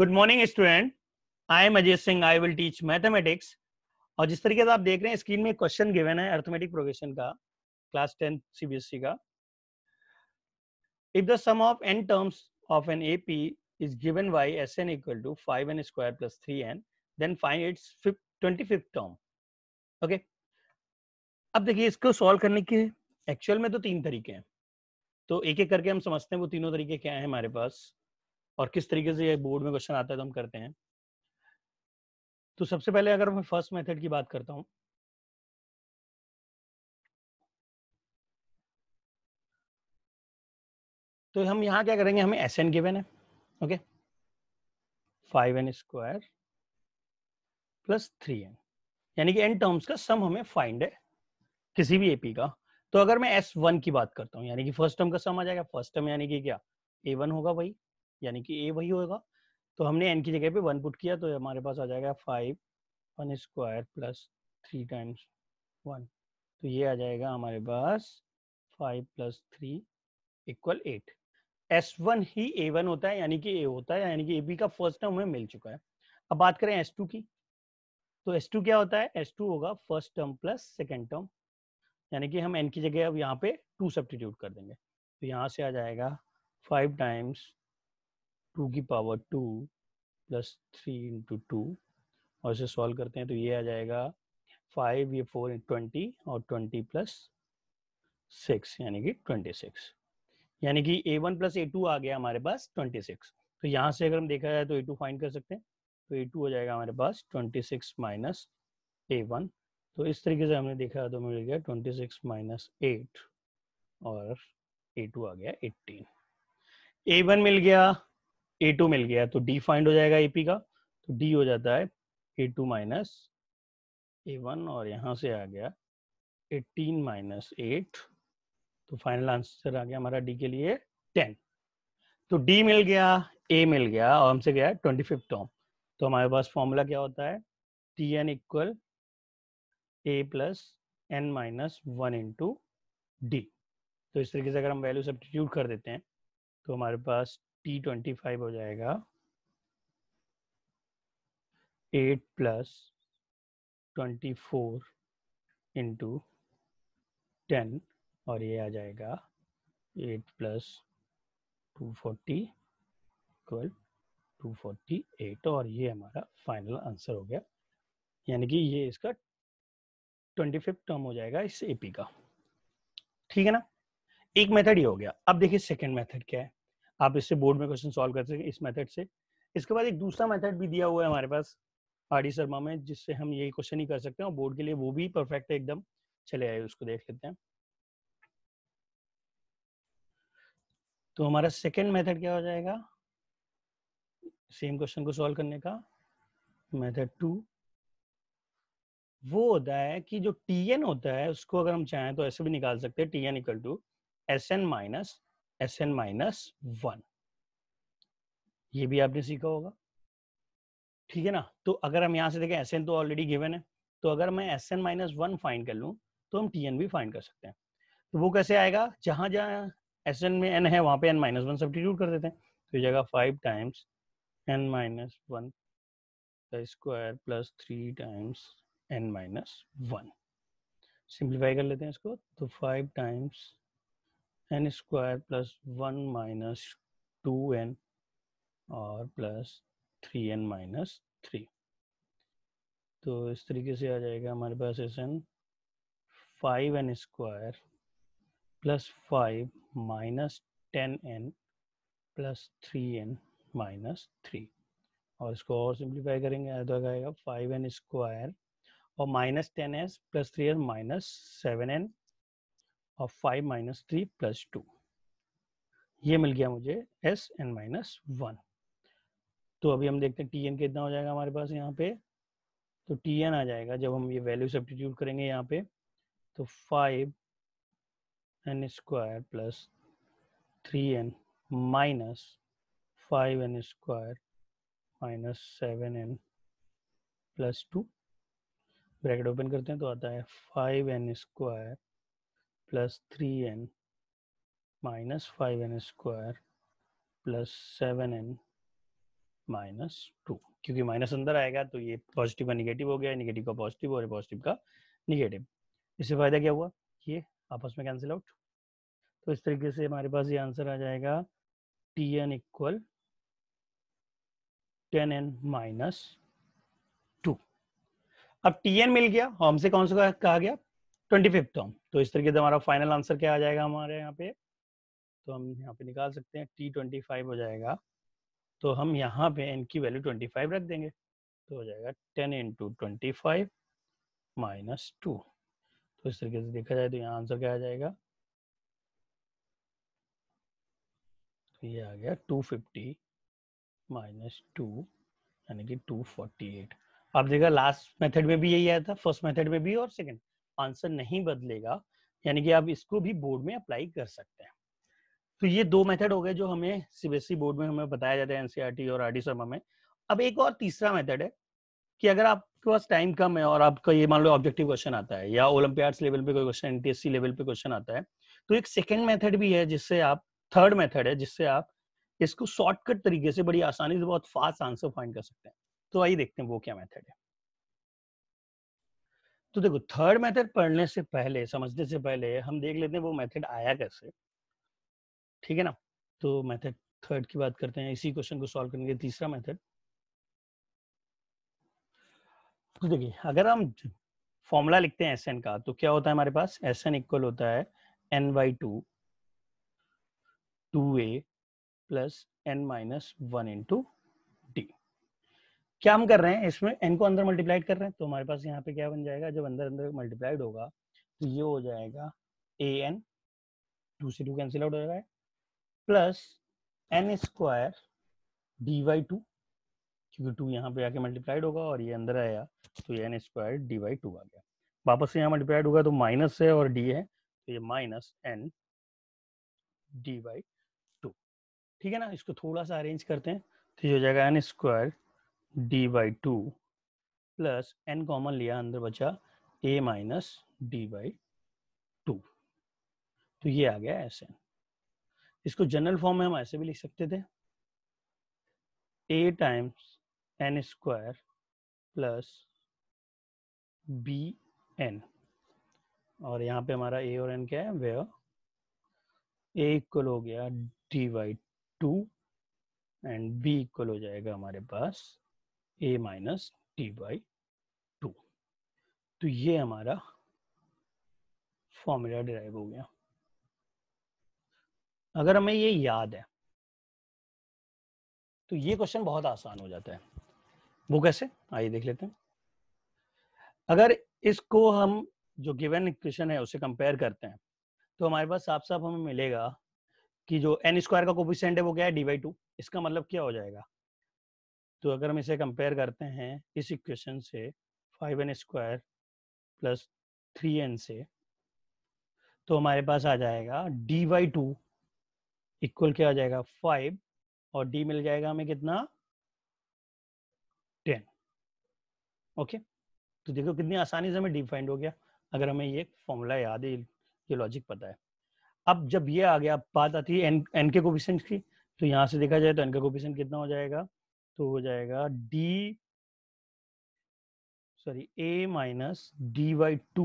good morning student I am Ajay Singh I will teach mathematics और जिस तरीके से आप देख रहे हैं स्क्रीन में क्वेश्चन गिवन है अर्थमेटिक प्रोग्रेशन का क्लास टेंथ सीबीएसई का if the sum of n terms of an AP is given by S N equal to 5n square plus 3n then find its 25th term okay अब देखिए इसको solve करने के actual में तो तीन तरीके हैं तो एक एक करके हम समझते हैं वो तीनों तरीके क्या है हमारे पास और किस तरीके से ये बोर्ड में क्वेश्चन आता है तो हम करते हैं तो सबसे पहले अगर मैं फर्स्ट मेथड की बात करता हूँ तो हम यहाँ क्या करेंगे हमें एस एन गिवन है okay five n square plus three n यानी कि एन टर्म्स का सम हमें फाइंड है किसी भी एपी का तो अगर मैं एस वन की बात करता हूँ यानी कि फर्स्ट टर्म का सम आ जाएगा फर्स्ट टर्म यानी कि क्या ए वन होगा वही यानी कि ए वही होगा तो हमने एन की जगह पे वन पुट किया तो हमारे पास आ जाएगा five one square plus three times one तो ये आ जाएगा हमारे पास five plus three equal eight S one ही ए वन होता है यानी कि ए होता है यानी कि ए बी का फर्स्ट टर्म हमें मिल चुका है अब बात करें एस टू की तो एस टू क्या होता है एस टू होगा first term plus second term यानी कि हम एन की जगह अब यहाँ पे टू सब्टीट्यूट कर देंगे तो यहाँ से आ जाएगा फाइव टाइम्स टू की power two plus three into two और इसे सॉल्व करते हैं तो ये आ जाएगा फाइव ये फोर ट्वेंटी और ट्वेंटी प्लस सिक्स यानी कि ट्वेंटी सिक्स यानी कि a one plus a two आ गया हमारे पास ट्वेंटी सिक्स तो यहाँ से अगर हम देखा जाए तो ए टू फाइंड कर सकते हैं तो ए टू हो जाएगा हमारे पास twenty six minus a one तो इस तरीके से हमने देखा तो मिल गया ट्वेंटी सिक्स माइनस एट और ए टू आ गया एट्टीन ए वन मिल गया ए टू मिल गया तो डी फाइंड हो जाएगा एपी का तो डी हो जाता है a two minus a one और यहां से आ गया एटीन माइनस एट तो फाइनल आंसर आ गया हमारा डी के लिए टेन तो डी मिल गया ए मिल गया और हमसे गया ट्वेंटी फिफ्थ टर्म तो हमारे पास फॉर्मूला क्या होता है T N equal a plus n minus one into d तो इस तरीके से अगर हम वैल्यू सब्सटीट्यूट कर देते हैं तो हमारे पास टी ट्वेंटी फाइव हो जाएगा eight plus twenty four into ten और ये आ जाएगा eight plus two forty twelve two forty eight और ये हमारा फाइनल आंसर हो गया यानी कि ये इसका ट्वेंटी फिफ्थ टर्म हो जाएगा इस एपी का ठीक है ना एक मेथड ये हो गया अब देखिए सेकंड मेथड क्या है आप इससे बोर्ड में क्वेश्चन सॉल्व कर सकें इस मेथड से इसके बाद एक दूसरा मेथड भी दिया हुआ है हमारे पास आर शर्मा में जिससे हम यही क्वेश्चन ही कर सकते हैं और बोर्ड के लिए वो भी परफेक्ट है एकदम चले आए उसको देख लेते हैं तो हमारा सेकेंड मेथड क्या हो जाएगा सेम क्वेश्चन को सॉल्व करने का मेथड टू वो होता है कि जो टी एन होता है उसको अगर हम चाहें तो ऐसे भी निकाल सकते हैं T N equal to S N minus S N minus one ये भी आपने सीखा होगा ठीक है ना तो अगर हम यहाँ से देखें एस एन तो ऑलरेडी गिवन है तो अगर मैं S N minus one find कर लूँ तो हम टी एन भी फाइंड कर सकते हैं तो वो कैसे आएगा जहाँ जहाँ एस एन में एन है वहाँ पे एन माइनस वन सब्टीट्यूट कर देते हैं तो जगह five times n minus one square plus three times n minus one simplify कर लेते हैं इसको तो five times n square plus one minus two n और plus three n minus three तो इस तरीके से आ जाएगा हमारे पास S N five n square plus five minus ten n plus three n minus three और इसको और सिंप्लीफाई करेंगे तो आएगा फाइव एन स्क्वायर और minus ten S plus three S minus seven n of five minus three plus two ये मिल गया मुझे एस एन माइनस वन तो अभी हम देखते हैं टी एन कितना हो जाएगा हमारे पास यहाँ पे तो टी एन आ जाएगा जब हम ये वैल्यू सब्सटीट्यूट करेंगे यहाँ पे तो five n square plus three n minus five n square minus seven n plus two bracket open करते हैं तो आता है five n square plus 3n minus 5n square plus 7n minus two क्योंकि माइनस अंदर आएगा तो ये पॉजिटिव का निगेटिव हो गया निगेटिव का पॉजिटिव और पॉजिटिव का निगेटिव इससे फायदा क्या हुआ ये आपस में कैंसिल आउट तो इस तरीके से हमारे पास ये आंसर आ जाएगा T N equal ten n minus two अब टी एन मिल गया हमसे कौन सा कहा गया ट्वेंटी फिफ्थ टर्म तो इस तरीके से हमारा फाइनल आंसर क्या आ जाएगा हमारे यहाँ पे तो हम यहाँ पे निकाल सकते हैं टी ट्वेंटी फाइव हो जाएगा तो हम यहाँ पे एन की वैल्यू ट्वेंटी फाइव रख देंगे तो हो जाएगा ten into twenty five minus two तो इस तरीके से देखा जाए तो यहाँ आंसर क्या आ जाएगा तो ये आ गया टू फिफ्टी माइनस टू यानी कि टू फोर्टी एट आप देखा लास्ट मेथड में भी यही आया था फर्स्ट मेथड में भी और सेकेंड आंसर नहीं बदलेगा यानी कि आप इसको भी बोर्ड में अप्लाई कर सकते हैं तो ये दो मेथड हो गए जो हमें सीबीएसई e बोर्ड में हमें बताया जाता है एनसीईआरटी e और आर डी शर्मा में अब एक और तीसरा मेथड है कि अगर आपके पास टाइम कम है और आपका ये मान लो ऑब्जेक्टिव क्वेश्चन आता है या ओलंपियाड्स लेवल पे कोई क्वेश्चन एनटीएससी लेवल पे क्वेश्चन आता है तो एक सेकेंड मेथड भी है जिससे आप थर्ड मेथड है जिससे आप इसको शॉर्टकट तरीके से बड़ी आसानी से बहुत फास्ट आंसर फाइंड कर सकते हैं तो आइए देखते हैं वो क्या मेथड है तो देखो थर्ड मेथड पढ़ने से पहले समझने से पहले हम देख लेते हैं वो मेथड आया कैसे ठीक है ना तो मेथड थर्ड की बात करते हैं इसी क्वेश्चन को सॉल्व करने के तीसरा मेथड तो देखिए अगर हम फॉर्मूला लिखते हैं एस एन का तो क्या होता है हमारे पास एस एन इक्वल होता है n by two two a plus n minus one into क्या हम कर रहे हैं इसमें एन को अंदर मल्टीप्लाइड कर रहे हैं तो हमारे पास यहाँ पे क्या बन जाएगा जब अंदर अंदर मल्टीप्लाइड होगा तो ये हो जाएगा ए एन टू से टू कैंसिल आउट हो जाएगा plus n square d by two क्योंकि टू यहाँ पे आके मल्टीप्लाइड होगा और ये अंदर आया तो ये n square d by two आ गया वापस से यहाँ मल्टीप्लाइड होगा तो माइनस है और डी है तो ये minus n d by two ठीक है ना इसको थोड़ा सा अरेंज करते हैं तो ये हो जाएगा n square d by two plus n common लिया अंदर बचा a minus d by two तो ये आ गया एस एन इसको जनरल फॉर्म में हम ऐसे भी लिख सकते थे a times n square plus b n और यहाँ पे हमारा ए और एन क्या है वे ए इक्वल हो गया d by two and b equal हो जाएगा हमारे पास a minus d by two तो ये हमारा फॉर्मूला डिराइव हो गया अगर हमें ये याद है तो ये क्वेश्चन बहुत आसान हो जाता है वो कैसे आइए देख लेते हैं अगर इसको हम जो गिवन इक्वेशन है उसे कंपेयर करते हैं तो हमारे पास साफ साफ हमें मिलेगा कि जो एन स्क्वायर का कोफिशिएंट है वो क्या है डी बाई टू इसका मतलब क्या हो जाएगा तो अगर हम इसे कंपेयर करते हैं इस इक्वेशन से five n square plus three n से तो हमारे पास आ जाएगा डी बाई टू इक्वल क्या आ जाएगा फाइव और डी मिल जाएगा हमें कितना टेन ओके तो देखो कितनी आसानी से हमें डिफाइंड हो गया अगर हमें ये फॉर्मूला याद है ये लॉजिक पता है अब जब ये आ गया बात आती है एन एन के कोपिशन की तो यहाँ से देखा जाए तो एन के कोपिशन कितना हो जाएगा तो हो जाएगा D sorry a minus d by two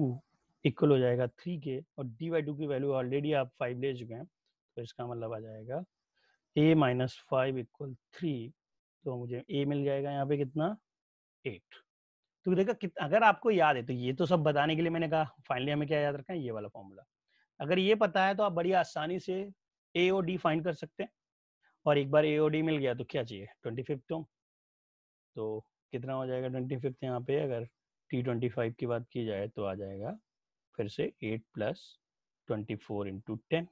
equal हो जाएगा थ्री के और डी वाई टू की वैल्यू ऑलरेडी आप फाइव ले चुके हैं तो इसका मतलब आ जाएगा a minus five equal three तो मुझे ए मिल जाएगा यहाँ पे कितना एट तो देखा कि, अगर आपको याद है तो ये तो सब बताने के लिए मैंने कहा फाइनली हमें क्या याद रखना है ये वाला फॉर्मूला अगर ये पता है तो आप बड़ी आसानी से ए और डी फाइंड कर सकते हैं और एक बार ए मिल गया तो क्या चाहिए ट्वेंटी फिफ्थ तो, तो कितना हो जाएगा ट्वेंटी फिफ्थ यहाँ पे अगर टी ट्वेंटी फाइव की बात की जाए तो आ जाएगा फिर से eight plus twenty four into ten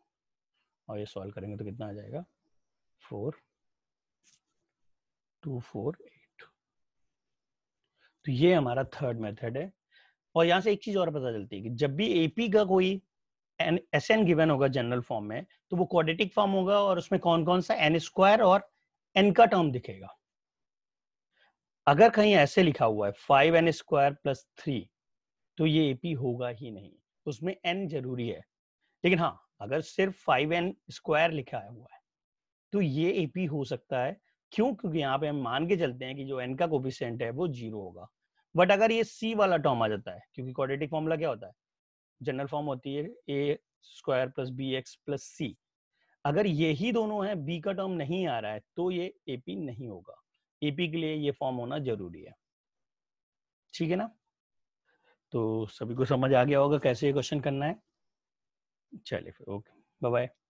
और ये सॉल्व करेंगे तो कितना आ जाएगा फोर टू फोर एट तो ये हमारा थर्ड मेथड है और यहाँ से एक चीज और पता चलती है कि जब भी एपी का कोई एन एस एन गिवन होगा जनरल फॉर्म में तो वो क्वाड्रेटिक फॉर्म होगा और उसमें कौन कौन सा एन स्क्वायर और एन का टर्म दिखेगा अगर कहीं ऐसे लिखा हुआ है five n square plus three तो ये एपी होगा ही नहीं उसमें एन जरूरी है लेकिन हाँ अगर सिर्फ फाइव एन स्क्वायर लिखा हुआ है तो ये एपी हो सकता है क्यों क्योंकि यहाँ पे हम मान के चलते हैं कि जो एन का कोफिशियंट है वो जीरो होगा बट अगर ये सी वाला टर्म आ जाता है क्योंकि क्वाड्रेटिक फॉर्मूला क्या होता है जनरल फॉर्म होती है a square plus b x plus c अगर यही दोनों है बी का टर्म नहीं आ रहा है तो ये एपी नहीं होगा एपी के लिए ये फॉर्म होना जरूरी है ठीक है ना तो सभी को समझ आ गया होगा कैसे ये क्वेश्चन करना है चलिए फिर ओके बाय बाय